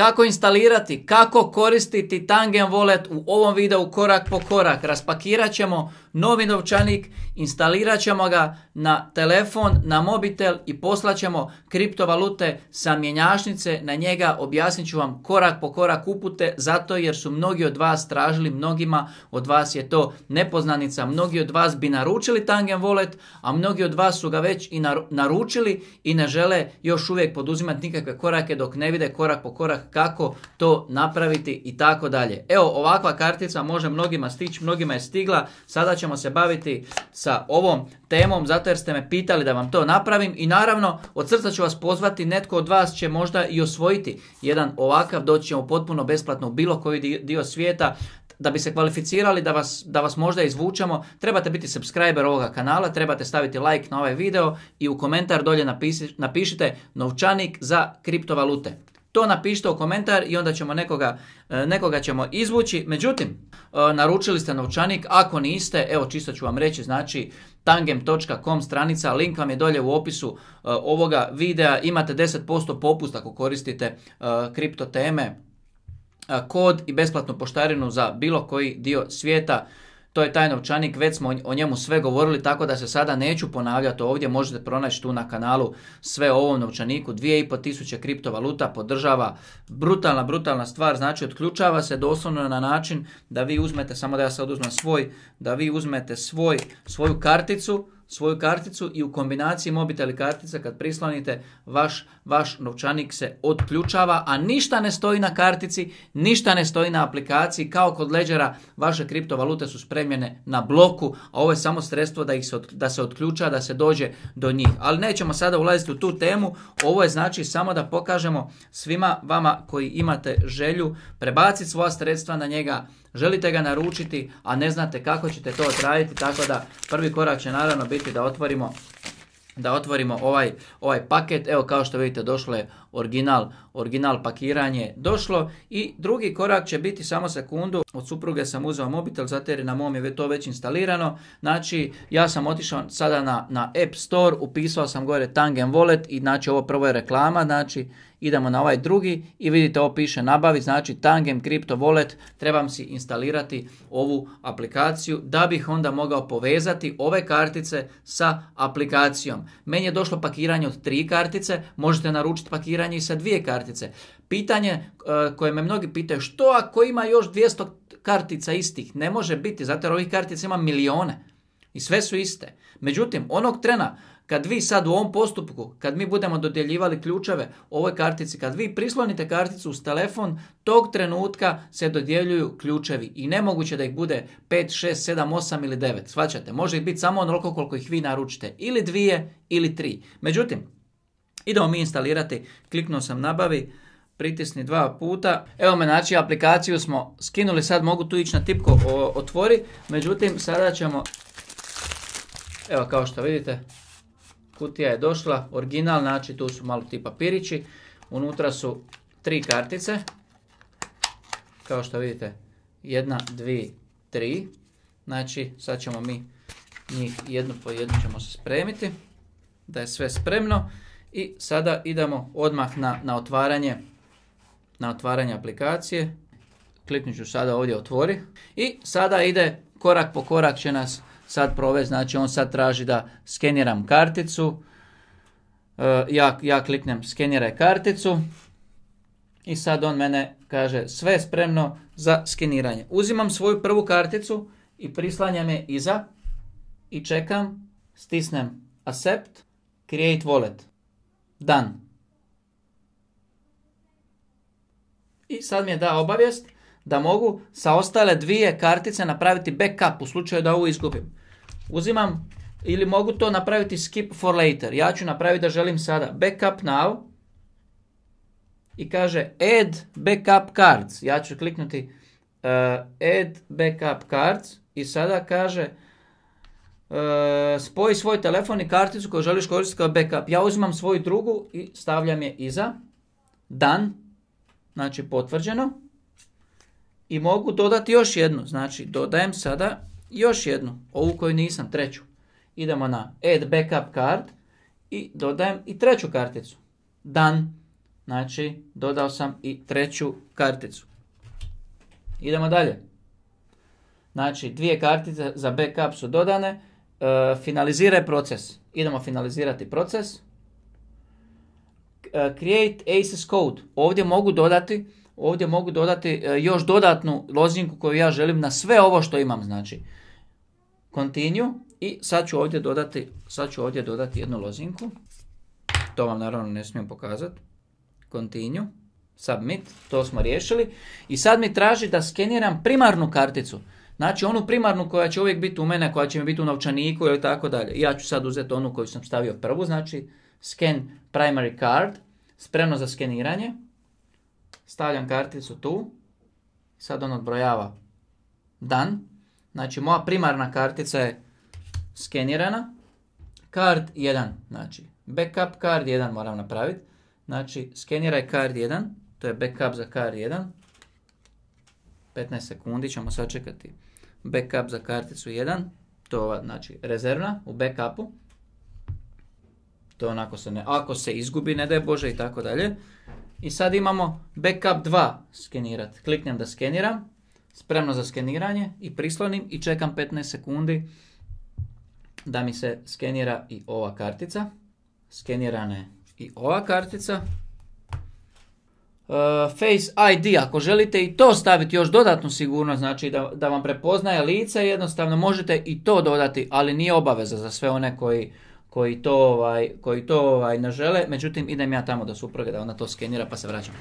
Kako instalirati, kako koristiti Tangen Wallet u ovom videu korak po korak. Raspakirat ćemo novi novčanik, instalirat ćemo ga na telefon, na mobitel i poslat ćemo kriptovalute sa mjenjačnice na njega. Objasnit ću vam korak po korak upute zato jer su mnogi od vas tražili, mnogima od vas je to nepoznanica. Mnogi od vas bi naručili Tangen Wallet, a mnogi od vas su ga već i naručili i ne žele još uvijek poduzimati nikakve korake dok ne vide korak po korak kako to napraviti i tako dalje. Evo, ovakva kartica može mnogima stići, mnogima je stigla. Sada ćemo se baviti sa ovom temom, zato jer ste me pitali da vam to napravim. I naravno, od srca ću vas pozvati, netko od vas će možda i osvojiti jedan ovakav, doći ćemo potpuno besplatno u bilo koji dio svijeta da bi se kvalificirali, da vas, da vas možda izvučemo, trebate biti subscriber ovoga kanala, trebate staviti like na ovaj video i u komentar dolje napišite novčanik za kriptovalute. To napišite u komentar i onda ćemo nekoga, e, nekoga ćemo izvući. Međutim, e, naručili ste novčanik, ako niste, evo čisto ću vam reći, znači tangem.com stranica, link vam je dolje u opisu e, ovoga videa, imate 10% popust ako koristite kripto teme, kod i besplatnu poštarinu za bilo koji dio svijeta to je taj novčanik, već smo o njemu sve govorili, tako da se sada neću ponavljati ovdje, možete pronaći tu na kanalu sve o ovom novčaniku, 2,5 kriptovaluta podržava, brutalna, brutalna stvar, znači otključava se doslovno na način da vi uzmete, samo da ja sad uzmem svoj, da vi uzmete svoj, svoju karticu, svoju karticu i u kombinaciji mobitel i kartica kad prislonite vaš, vaš novčanik se odključava, a ništa ne stoji na kartici, ništa ne stoji na aplikaciji, kao kod leđera vaše kriptovalute su spremljene na bloku, a ovo je samo sredstvo da, ih se, od, da se da se dođe do njih. Ali nećemo sada ulaziti u tu temu, ovo je znači samo da pokažemo svima vama koji imate želju prebaciti svoja sredstva na njega, Želite ga naručiti, a ne znate kako ćete to odraditi, tako da prvi korak će naravno biti da otvorimo da otvorimo ovaj, ovaj paket. Evo kao što vidite došlo je original, original pakiranje došlo. I drugi korak će biti samo sekundu. Od supruge sam uzeo mobitel zato jer na mom je to već instalirano. Znači ja sam otišao sada na, na App Store, upisao sam gore Tangen Wallet i znači ovo prvo je reklama, znači idemo na ovaj drugi i vidite ovo piše nabavi, znači Tangem Crypto Wallet, trebam si instalirati ovu aplikaciju da bih onda mogao povezati ove kartice sa aplikacijom. Meni je došlo pakiranje od tri kartice, možete naručiti pakiranje i sa dvije kartice. Pitanje e, koje me mnogi pitaju, što ako ima još 200 kartica istih? Ne može biti, zato jer ovih kartica ima milione i sve su iste. Međutim, onog trena kad vi sad u ovom postupku, kad mi budemo dodjeljivali ključeve ovoj kartici, kad vi prislonite karticu uz telefon, tog trenutka se dodjeljuju ključevi i nemoguće da ih bude 5, 6, 7, 8 ili 9. Svaćate, može ih biti samo onoliko koliko ih vi naručite, ili dvije ili tri. Međutim, Idemo mi instalirati, kliknuo sam nabavi, pritisni dva puta. Evo me, znači aplikaciju smo skinuli, sad mogu tu ići na tipko otvori, međutim sada ćemo, evo kao što vidite, kutija je došla, original, znači tu su malo ti papirići, unutra su tri kartice, kao što vidite, jedna, dvi, tri, znači sad ćemo mi njih jednu po jednu ćemo se spremiti, da je sve spremno. I sada idemo odmah na, na otvaranje na otvaranje aplikacije. Kliknut ću sada ovdje otvori. I sada ide korak po korak će nas sad provesti. Znači on sad traži da skeniram karticu. E, ja, ja kliknem skeniraj karticu. I sad on mene kaže sve spremno za skeniranje. Uzimam svoju prvu karticu i prislanjam je iza i čekam, stisnem accept, create wallet dan. I sad mi je da obavijest da mogu sa ostale dvije kartice napraviti backup u slučaju da ovu izgubim. Uzimam ili mogu to napraviti skip for later. Ja ću napraviti da želim sada backup now i kaže add backup cards. Ja ću kliknuti eh, add backup cards i sada kaže E, spoji svoj telefon i karticu koju želiš koristiti kao backup. Ja uzimam svoju drugu i stavljam je iza. Dan, znači potvrđeno. I mogu dodati još jednu, znači dodajem sada još jednu, ovu koju nisam, treću. Idemo na add backup card i dodajem i treću karticu. Dan, znači dodao sam i treću karticu. Idemo dalje. Znači dvije kartice za backup su dodane E, finaliziraj proces. Idemo finalizirati proces. E, create ACES code. Ovdje mogu dodati ovdje mogu dodati e, još dodatnu lozinku koju ja želim na sve ovo što imam. Znači, continue i sad ću ovdje dodati, sad ću ovdje dodati jednu lozinku. To vam naravno ne smijem pokazati. Continue, submit, to smo riješili. I sad mi traži da skeniram primarnu karticu. Znači onu primarnu koja će uvijek biti u mene, koja će mi biti u novčaniku ili tako dalje. Ja ću sad uzeti onu koju sam stavio prvu, znači scan primary card, spremno za skeniranje. Stavljam karticu tu, sad on odbrojava dan. Znači moja primarna kartica je skenirana. Card 1, znači backup card 1 moram napraviti. Znači skeniraj card 1, to je backup za card 1. 15 sekundi ćemo sačekati backup za karticu 1, to je ova znači rezervna u backupu. To onako se ne, ako se izgubi, ne daj Bože i tako dalje. I sad imamo backup 2 skenirat. Kliknem da skeniram, spremno za skeniranje i prislonim i čekam 15 sekundi da mi se skenira i ova kartica. Skenirana je i ova kartica. E, Face ID, ako želite i to staviti još dodatnu sigurnost, znači da, da vam prepoznaje lice, jednostavno možete i to dodati, ali nije obaveza za sve one koji, koji to, ovaj, koji to ovaj, ne žele. Međutim, idem ja tamo do supruge da ona to skenira pa se vraćam.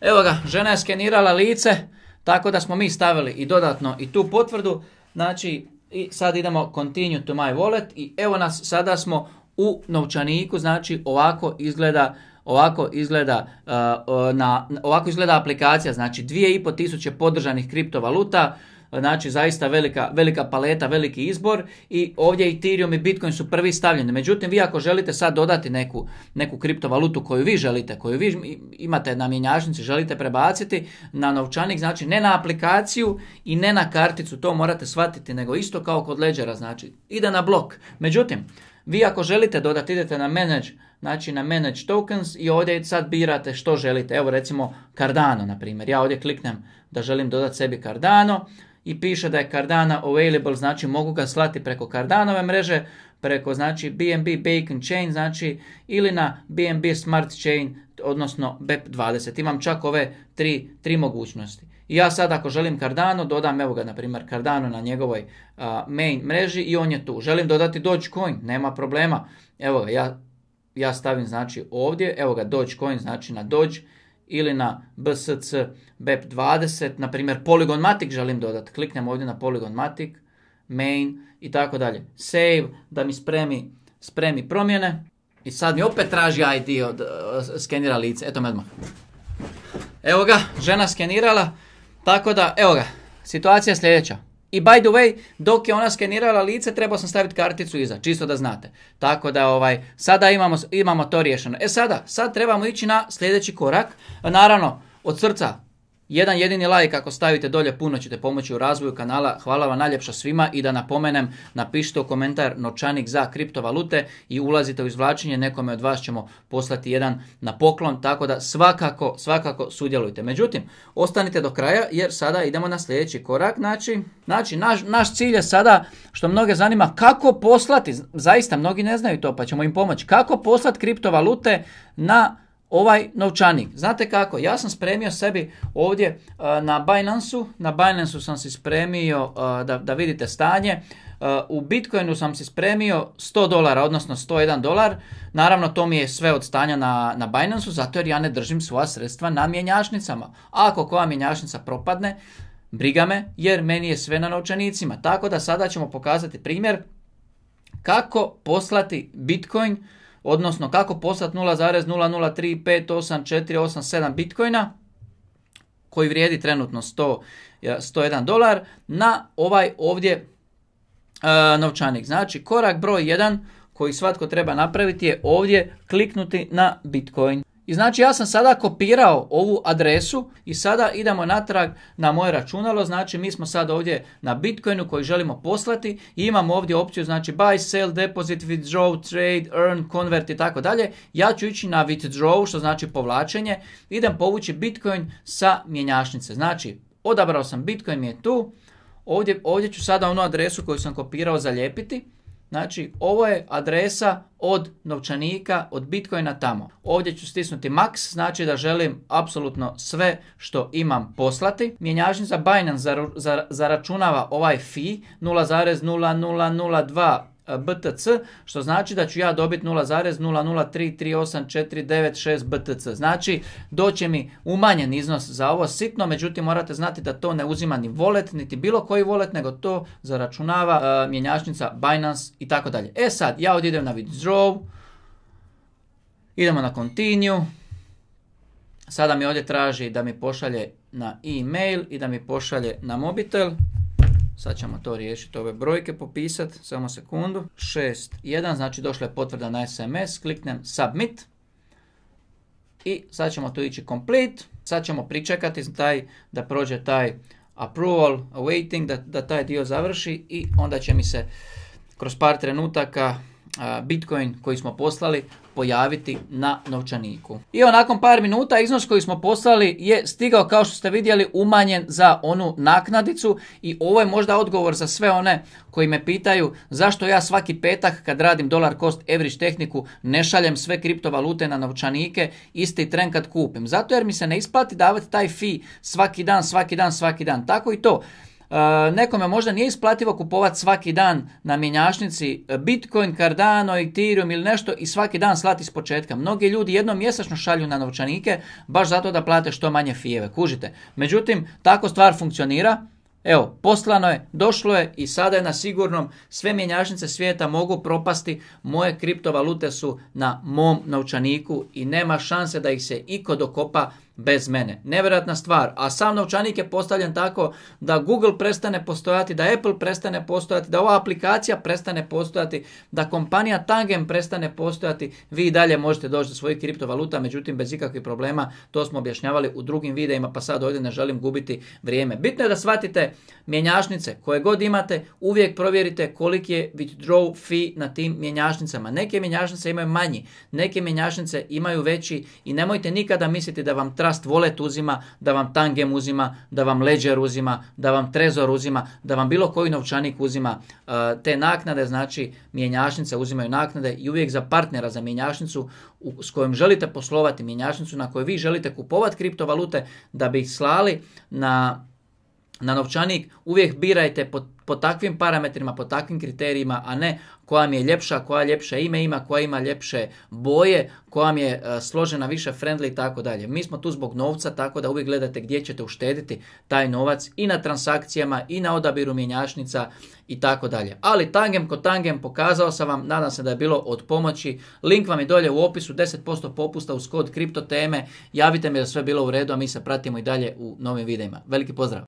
Evo ga, žena je skenirala lice, tako da smo mi stavili i dodatno i tu potvrdu. Znači, i sad idemo continue to my wallet i evo nas, sada smo u novčaniku, znači ovako izgleda Ovako izgleda, uh, na, ovako izgleda aplikacija, znači 2500 tisuće podržanih kriptovaluta, znači zaista velika, velika paleta, veliki izbor i ovdje Ethereum i Bitcoin su prvi stavljeni. Međutim, vi ako želite sad dodati neku, neku kriptovalutu koju vi želite, koju vi imate na mjenjačnici, želite prebaciti na novčanik, znači ne na aplikaciju i ne na karticu, to morate shvatiti, nego isto kao kod Ledgera, znači ide na blok. Međutim, vi ako želite dodati, idete na manage znači na Manage Tokens i ovdje sad birate što želite. Evo recimo Cardano, na primjer. Ja ovdje kliknem da želim dodati sebi Cardano i piše da je Cardano available, znači mogu ga slati preko Cardanove mreže, preko znači BNB Bacon Chain, znači ili na BNB Smart Chain, odnosno BEP20. Imam čak ove tri, tri mogućnosti. I ja sad ako želim Cardano, dodam evo ga na primjer Cardano na njegovoj main mreži i on je tu. Želim dodati Dogecoin, nema problema. Evo ga, ja ja stavim znači ovdje, evo ga Dogecoin znači na Doge ili na BSC BEP20, na primjer Polygon Matic želim dodati, kliknem ovdje na Polygon Matic, main i tako dalje. Save da mi spremi, spremi promjene i sad mi opet traži ID od e, skenira lice, eto me odmah. Evo ga, žena skenirala, tako da evo ga, situacija je sljedeća. I by the way, dok je ona skenirala lice, trebao sam staviti karticu iza, čisto da znate. Tako da ovaj, sada imamo, imamo to riješeno. E sada, sad trebamo ići na sljedeći korak. Naravno, od srca jedan jedini like ako stavite dolje puno ćete pomoći u razvoju kanala. Hvala vam najljepša svima i da napomenem napišite u komentar novčanik za kriptovalute i ulazite u izvlačenje. Nekome od vas ćemo poslati jedan na poklon tako da svakako, svakako sudjelujte. Međutim, ostanite do kraja jer sada idemo na sljedeći korak. Znači, znači naš, naš cilj je sada što mnoge zanima kako poslati, zaista mnogi ne znaju to pa ćemo im pomoći, kako poslati kriptovalute na ovaj novčanik. Znate kako, ja sam spremio sebi ovdje e, na Binance-u, na Binance-u sam si spremio e, da, da vidite stanje, e, u Bitcoinu sam si spremio 100 dolara, odnosno 101 dolar. Naravno, to mi je sve od stanja na, na Binance-u, zato jer ja ne držim svoja sredstva na mjenjačnicama. Ako koja mjenjačnica propadne, briga me, jer meni je sve na novčanicima. Tako da sada ćemo pokazati primjer kako poslati Bitcoin odnosno kako poslati 0,00358487 bitcoina koji vrijedi trenutno 100, 101 dolar na ovaj ovdje e, novčanik. Znači korak broj 1 koji svatko treba napraviti je ovdje kliknuti na Bitcoin. I znači ja sam sada kopirao ovu adresu i sada idemo natrag na moje računalo. Znači mi smo sad ovdje na Bitcoinu koji želimo poslati i imamo ovdje opciju znači buy, sell, deposit, withdraw, trade, earn, convert i tako dalje. Ja ću ići na withdraw što znači povlačenje. Idem povući Bitcoin sa mjenjačnice. Znači odabrao sam Bitcoin je tu. ovdje ću sada onu adresu koju sam kopirao zalijepiti. Znači, ovo je adresa od novčanika, od bitcoina tamo. Ovdje ću stisnuti max, znači da želim apsolutno sve što imam poslati. Mjenjažnica Binance zaračunava ovaj fee BTC, što znači da ću ja dobiti 000338496 BTC. Znači, doće mi umanjen iznos za ovo sitno, međutim morate znati da to ne uzima ni volet, niti bilo koji volet, nego to zaračunava e, mjenjačnica Binance i tako dalje. E sad, ja ovdje idem na withdraw, idemo na continue, sada mi ovdje traži da mi pošalje na e-mail i da mi pošalje na mobitel. Sad ćemo to riješiti, ove brojke popisati, samo sekundu. 6, 1, znači došla je potvrda na SMS, kliknem submit. I sad ćemo tu ići complete, sad ćemo pričekati taj, da prođe taj approval, awaiting, da, da taj dio završi i onda će mi se kroz par trenutaka Bitcoin koji smo poslali pojaviti na novčaniku. I nakon par minuta iznos koji smo poslali je stigao kao što ste vidjeli umanjen za onu naknadicu i ovo je možda odgovor za sve one koji me pitaju zašto ja svaki petak kad radim dolar cost average tehniku ne šaljem sve kriptovalute na novčanike isti tren kad kupim. Zato jer mi se ne isplati davati taj fee svaki dan, svaki dan, svaki dan. Tako i to. E, nekome možda nije isplativo kupovati svaki dan na mjenjačnici e, Bitcoin, Cardano, Ethereum ili nešto i svaki dan slati s početka. Mnogi ljudi jednom mjesečno šalju na novčanike baš zato da plate što manje fijeve, kužite. Međutim, tako stvar funkcionira. Evo, poslano je, došlo je i sada je na sigurnom, sve mjenjačnice svijeta mogu propasti, moje kriptovalute su na mom novčaniku i nema šanse da ih se iko dokopa bez mene. Nevjerojatna stvar. A sam novčanik je postavljen tako da Google prestane postojati, da Apple prestane postojati, da ova aplikacija prestane postojati, da kompanija Tangem prestane postojati. Vi i dalje možete doći do svojih kriptovaluta, međutim bez ikakvih problema. To smo objašnjavali u drugim videima, pa sad ovdje ne želim gubiti vrijeme. Bitno je da shvatite mjenjačnice koje god imate, uvijek provjerite koliki je withdraw fee na tim mjenjačnicama. Neke mjenjačnice imaju manji, neke mjenjačnice imaju veći i nemojte nikada misliti da vam Trust Wallet uzima, da vam Tangem uzima, da vam Ledger uzima, da vam Trezor uzima, da vam bilo koji novčanik uzima. E, te naknade, znači mjenjačnice uzimaju naknade i uvijek za partnera za mjenjačnicu s kojom želite poslovati mjenjačnicu na kojoj vi želite kupovati kriptovalute da bi ih slali na na novčanik uvijek birajte po, po takvim parametrima, po takvim kriterijima, a ne koja mi je ljepša, koja ljepše ime ima, koja ima ljepše boje, koja mi je e, složena više friendly i tako dalje. Mi smo tu zbog novca, tako da uvijek gledate gdje ćete uštediti taj novac i na transakcijama i na odabiru mjenjačnica i tako dalje. Ali tangem ko tangem pokazao sam vam, nadam se da je bilo od pomoći. Link vam je dolje u opisu, 10% popusta uz kod kriptoteme. Javite mi da sve bilo u redu, a mi se pratimo i dalje u novim videima. Veliki pozdrav!